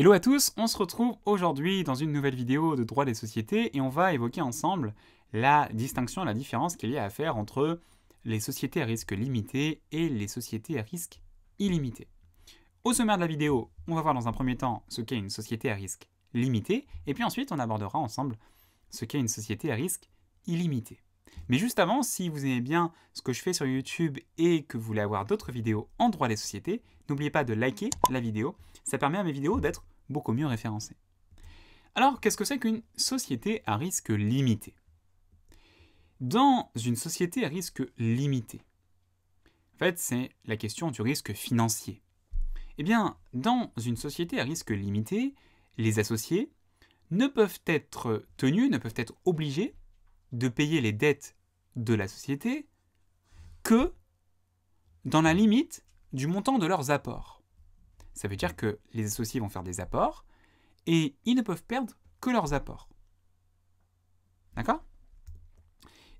Hello à tous, on se retrouve aujourd'hui dans une nouvelle vidéo de droit des sociétés et on va évoquer ensemble la distinction, la différence qu'il y a à faire entre les sociétés à risque limité et les sociétés à risque illimité. Au sommaire de la vidéo, on va voir dans un premier temps ce qu'est une société à risque limité et puis ensuite on abordera ensemble ce qu'est une société à risque illimité. Mais juste avant, si vous aimez bien ce que je fais sur YouTube et que vous voulez avoir d'autres vidéos en droit des sociétés, n'oubliez pas de liker la vidéo. Ça permet à mes vidéos d'être beaucoup mieux référencé. Alors, qu'est-ce que c'est qu'une société à risque limité Dans une société à risque limité, en fait, c'est la question du risque financier. Eh bien, dans une société à risque limité, les associés ne peuvent être tenus, ne peuvent être obligés de payer les dettes de la société que dans la limite du montant de leurs apports. Ça veut dire que les associés vont faire des apports et ils ne peuvent perdre que leurs apports. D'accord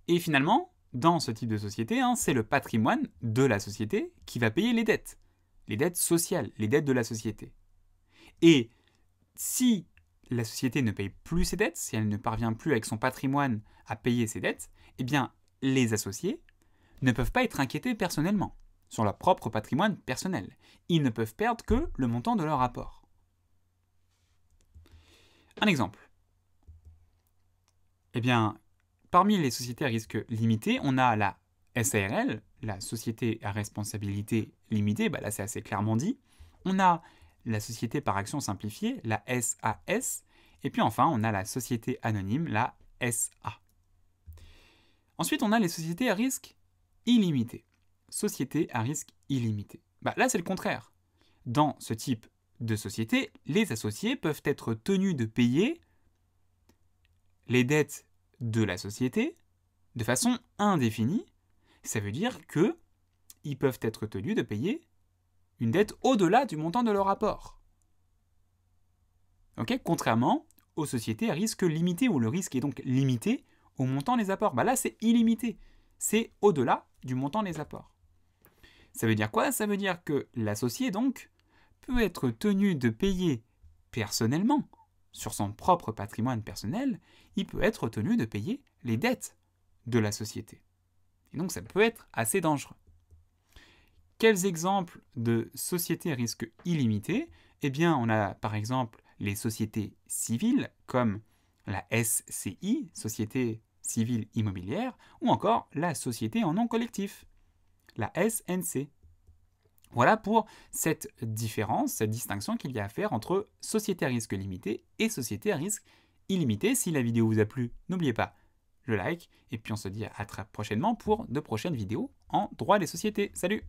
Et finalement, dans ce type de société, hein, c'est le patrimoine de la société qui va payer les dettes. Les dettes sociales, les dettes de la société. Et si la société ne paye plus ses dettes, si elle ne parvient plus avec son patrimoine à payer ses dettes, eh bien, les associés ne peuvent pas être inquiétés personnellement sur leur propre patrimoine personnel. Ils ne peuvent perdre que le montant de leur apport. Un exemple. Eh bien, parmi les sociétés à risque limité, on a la SARL, la société à responsabilité limitée, bah là c'est assez clairement dit. On a la société par action simplifiée, la SAS. Et puis enfin, on a la société anonyme, la SA. Ensuite, on a les sociétés à risque illimité société à risque illimité. Bah, là, c'est le contraire. Dans ce type de société, les associés peuvent être tenus de payer les dettes de la société de façon indéfinie. Ça veut dire que ils peuvent être tenus de payer une dette au-delà du montant de leur apport. Contrairement aux sociétés à risque limité, où le risque est donc limité au montant des apports. Bah, là, c'est illimité. C'est au-delà du montant des apports. Ça veut dire quoi Ça veut dire que l'associé, donc, peut être tenu de payer personnellement, sur son propre patrimoine personnel, il peut être tenu de payer les dettes de la société. Et donc ça peut être assez dangereux. Quels exemples de sociétés à risque illimité Eh bien, on a par exemple les sociétés civiles comme la SCI, Société civile immobilière, ou encore la société en nom collectif, la SNC. Voilà pour cette différence, cette distinction qu'il y a à faire entre société à risque limité et société à risque illimité. Si la vidéo vous a plu, n'oubliez pas le like, et puis on se dit à très prochainement pour de prochaines vidéos en droit des sociétés. Salut